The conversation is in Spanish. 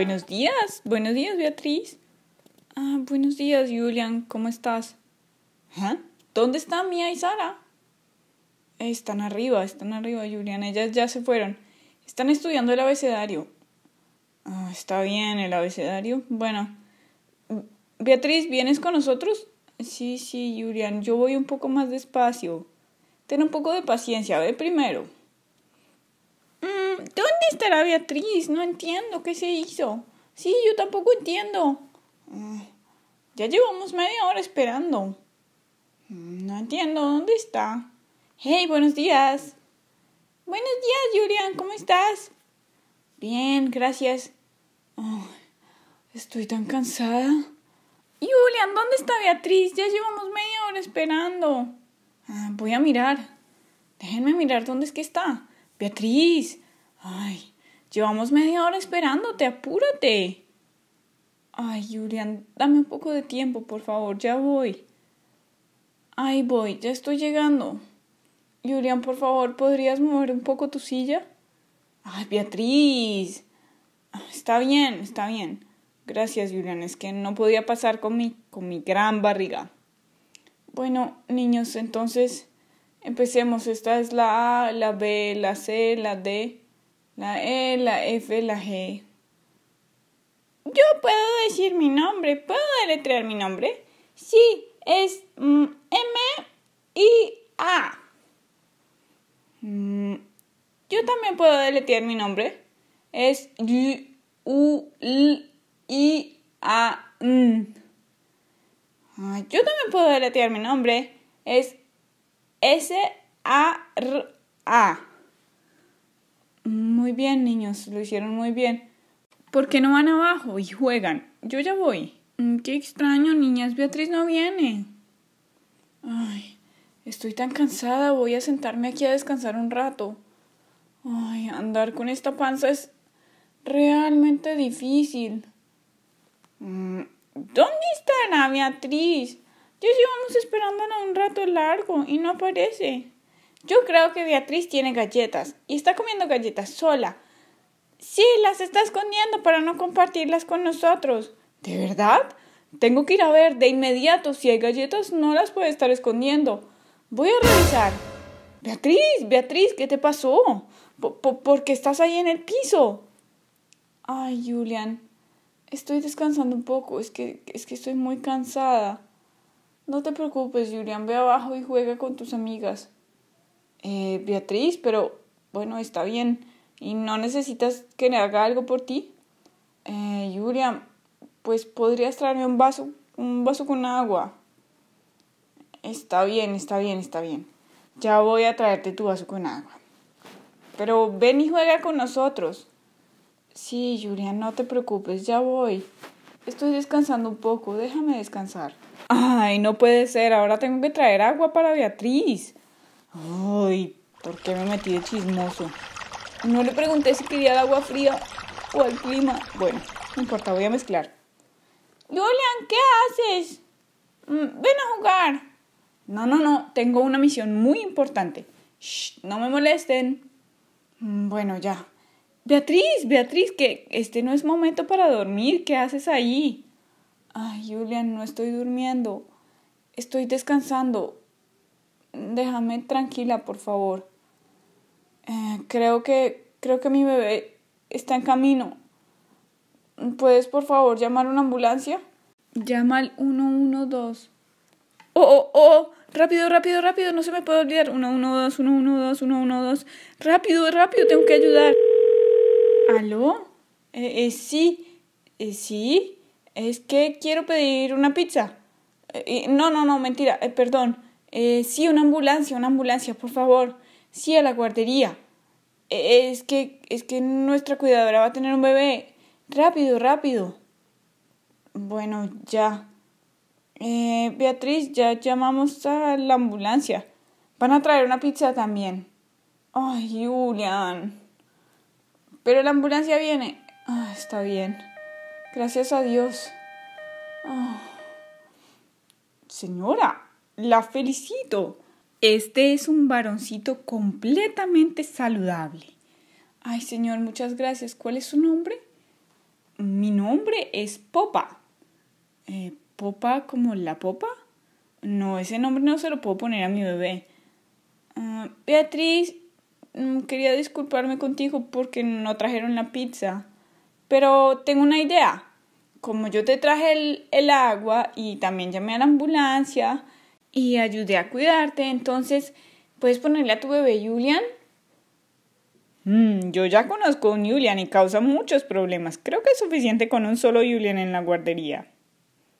Buenos días, buenos días, Beatriz. Ah, buenos días, Julian, ¿cómo estás? ¿Ah? ¿Dónde están Mía y Sara? Están arriba, están arriba, Julian. Ellas ya se fueron. Están estudiando el abecedario. Ah, está bien, el abecedario. Bueno. Beatriz, ¿vienes con nosotros? Sí, sí, Julian. Yo voy un poco más despacio. Ten un poco de paciencia, ve primero. Mm, ¿Dónde estará Beatriz? No entiendo qué se hizo. Sí, yo tampoco entiendo. Ya llevamos media hora esperando. Mm, no entiendo, ¿dónde está? Hey, buenos días. Buenos días, Julian, ¿cómo estás? Bien, gracias. estoy tan cansada. Julian, ¿dónde está Beatriz? Ya llevamos media hora esperando. Ah, voy a mirar. Déjenme mirar dónde es que está. Beatriz. Ay, llevamos media hora esperándote, apúrate. Ay, Julian, dame un poco de tiempo, por favor, ya voy. Ay, voy, ya estoy llegando. Julian, por favor, ¿podrías mover un poco tu silla? Ay, Beatriz. Ah, está bien, está bien. Gracias, Julian. Es que no podía pasar con mi, con mi gran barriga. Bueno, niños, entonces Empecemos, esta es la A, la B, la C, la D, la E, la F, la G. Yo puedo decir mi nombre, puedo deletrear mi nombre. Sí, es mm, M I A. Mm, yo también puedo deletrear mi nombre. Es Y U L I A N. Ah, yo también puedo deletrear mi nombre. Es S-A-R-A. Muy bien, niños, lo hicieron muy bien. ¿Por qué no van abajo y juegan? Yo ya voy. Mm, qué extraño, niñas, Beatriz no viene. Ay, estoy tan cansada, voy a sentarme aquí a descansar un rato. Ay, andar con esta panza es realmente difícil. Mm, ¿Dónde está la Beatriz? Ya llevamos esperándola un rato largo y no aparece. Yo creo que Beatriz tiene galletas y está comiendo galletas sola. Sí, las está escondiendo para no compartirlas con nosotros. ¿De verdad? Tengo que ir a ver de inmediato si hay galletas, no las puede estar escondiendo. Voy a revisar. Beatriz, Beatriz, ¿qué te pasó? ¿Por, qué estás ahí en el piso? Ay, Julian, estoy descansando un poco, es que, es que estoy muy cansada. No te preocupes, Julian ve abajo y juega con tus amigas. Eh, Beatriz, pero bueno, está bien. ¿Y no necesitas que me haga algo por ti? Eh, pues podrías traerme un vaso, un vaso con agua. Está bien, está bien, está bien. Ya voy a traerte tu vaso con agua. Pero ven y juega con nosotros. Sí, Julian. no te preocupes, ya voy. Estoy descansando un poco, déjame descansar. Ay, no puede ser, ahora tengo que traer agua para Beatriz. Ay, ¿por qué me metí de chismoso? No le pregunté si quería el agua fría o el clima. Bueno, no importa, voy a mezclar. Julian, ¿qué haces? Mm, ven a jugar. No, no, no, tengo una misión muy importante. Shh, no me molesten. Mm, bueno, ya. Beatriz, Beatriz, que este no es momento para dormir. ¿Qué haces ahí? Ay, Julian, no estoy durmiendo. Estoy descansando. Déjame tranquila, por favor. Eh, creo que. creo que mi bebé está en camino. ¿Puedes, por favor, llamar una ambulancia? Llama al 112. ¡Oh, oh, oh! Rápido, rápido, rápido, no se me puede olvidar. 112, 112, 112. Rápido, rápido, tengo que ayudar. ¿Aló? Eh, eh sí, eh, sí es que quiero pedir una pizza. Eh, no, no, no, mentira, eh, perdón. Eh, sí, una ambulancia, una ambulancia, por favor. Sí, a la guardería. Eh, es que, es que nuestra cuidadora va a tener un bebé. Rápido, rápido. Bueno, ya. Beatriz, ya llamamos a la ambulancia. Van a traer una pizza también. Ay, Julian. Pero la ambulancia viene. Ah, está bien. Gracias a Dios. Ah. Señora, la felicito. Este es un varoncito completamente saludable. Ay, señor, muchas gracias. ¿Cuál es su nombre? Mi nombre es Popa. Eh, ¿Popa como la popa? No, ese nombre no se lo puedo poner a mi bebé. Ah, Beatriz, mm, quería disculparme contigo porque no trajeron la pizza. Pero tengo una idea. Como yo te traje el, agua y también llamé a la ambulancia y ayudé a cuidarte, entonces, ¿puedes ponerle a tu bebé Julian? Mm, yo ya conozco a un Julian y causa muchos problemas. Creo que es suficiente con un solo Julian en la guardería.